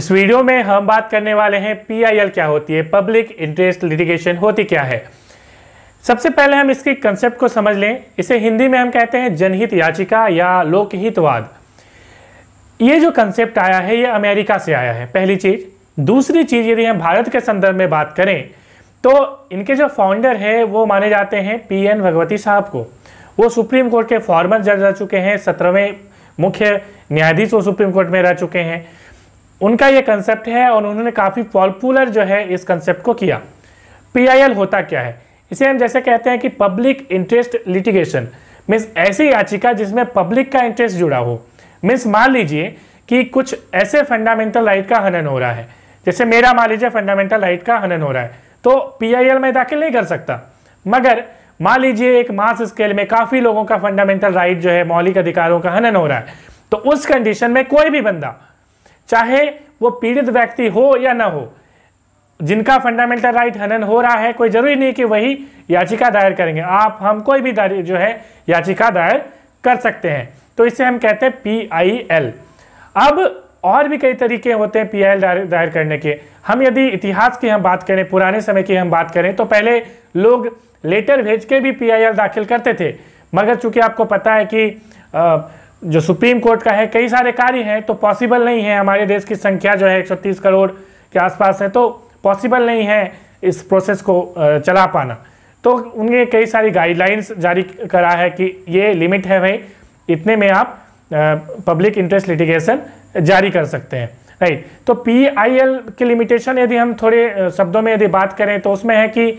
इस वीडियो में हम बात करने वाले हैं पीआईएल क्या होती है पब्लिक इंटरेस्ट लिटिगेशन होती क्या है सबसे पहले हम इसके कंसेप्ट को समझ लें इसे हिंदी में हम कहते हैं जनहित याचिका या लोकहितवाद ये जो कंसेप्ट आया है ये अमेरिका से आया है पहली चीज़ दूसरी चीज़ यदि हम भारत के संदर्भ में बात करें तो इनके जो फाउंडर है वो माने जाते हैं पी एन भगवती साहब को वो सुप्रीम कोर्ट के फॉर्मर जज रह चुके हैं सत्रहवें मुख्य न्यायाधीश वो सुप्रीम कोर्ट में रह चुके हैं उनका ये कंसेप्ट है और उन्होंने काफ़ी पॉपुलर जो है इस कंसेप्ट को किया पीआईएल होता क्या है इसे हम जैसे कहते हैं कि पब्लिक इंटरेस्ट लिटिगेशन मीन्स ऐसी याचिका जिसमें पब्लिक का इंटरेस्ट जुड़ा हो मीन्स मान लीजिए कि कुछ ऐसे फंडामेंटल राइट का हनन हो रहा है जैसे मेरा मान लीजिए फंडामेंटल राइट का हनन हो रहा है तो पीआईएल में दाखिल नहीं कर सकता मगर मान लीजिए एक मास स्केल में काफ़ी लोगों का फंडामेंटल राइट जो है मौलिक अधिकारों का हनन हो रहा है तो उस कंडीशन में कोई भी बंदा चाहे वो पीड़ित व्यक्ति हो या ना हो जिनका फंडामेंटल राइट हनन हो रहा है कोई जरूरी नहीं कि वही याचिका दायर करेंगे आप हम कोई भी जो है याचिका दायर कर सकते हैं तो इसे हम कहते हैं पी आई एल अब और भी कई तरीके होते हैं पी आई एल दायर करने के हम यदि इतिहास की हम बात करें पुराने समय की हम बात करें तो पहले लोग लेटर भेज के भी पी आई एल दाखिल करते थे मगर चूंकि आपको पता है कि आ, जो सुप्रीम कोर्ट का है कई सारे कार्य हैं तो पॉसिबल नहीं है हमारे देश की संख्या जो है 130 करोड़ के आसपास है तो पॉसिबल नहीं है इस प्रोसेस को चला पाना तो उनके कई सारी गाइडलाइंस जारी करा है कि ये लिमिट है भाई इतने में आप पब्लिक इंटरेस्ट लिटिगेशन जारी कर सकते हैं राइट तो पी आई एल की लिमिटेशन यदि हम थोड़े शब्दों में यदि बात करें तो उसमें है कि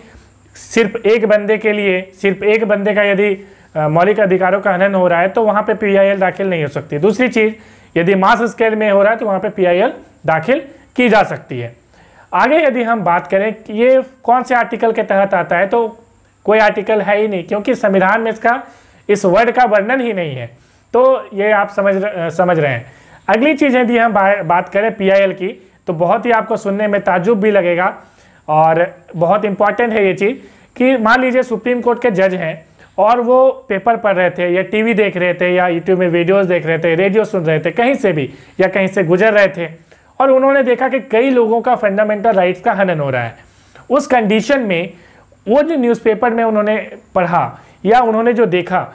सिर्फ एक बंदे के लिए सिर्फ एक बंदे का यदि मौलिक अधिकारों का हनन हो रहा है तो वहाँ पे पीआईएल दाखिल नहीं हो सकती दूसरी चीज़ यदि मास स्केल में हो रहा है तो वहाँ पे पीआईएल दाखिल की जा सकती है आगे यदि हम बात करें कि ये कौन से आर्टिकल के तहत आता है तो कोई आर्टिकल है ही नहीं क्योंकि संविधान में इसका इस वर्ड का वर्णन ही नहीं है तो ये आप समझ र, समझ रहे हैं अगली चीज़ यदि हम बा, बात करें पीआईएल की तो बहुत ही आपको सुनने में ताजुब भी लगेगा और बहुत इंपॉर्टेंट है ये चीज़ कि मान लीजिए सुप्रीम कोर्ट के जज हैं और वो पेपर पढ़ रहे थे या टीवी देख रहे थे या यूट्यूब में वीडियोस देख रहे थे रेडियो सुन रहे थे कहीं से भी या कहीं से गुजर रहे थे और उन्होंने देखा कि कई लोगों का फंडामेंटल राइट्स का हनन हो रहा है उस कंडीशन में वो जो न्यूज़पेपर में उन्होंने पढ़ा या उन्होंने जो देखा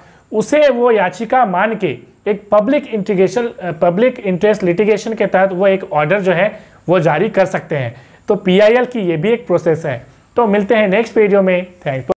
उसे वो याचिका मान के एक पब्लिक इंटीगेशन पब्लिक इंटरेस्ट लिटिगेशन के तहत वो एक ऑर्डर जो है वो जारी कर सकते हैं तो पी की ये भी एक प्रोसेस है तो मिलते हैं नेक्स्ट वीडियो में थैंक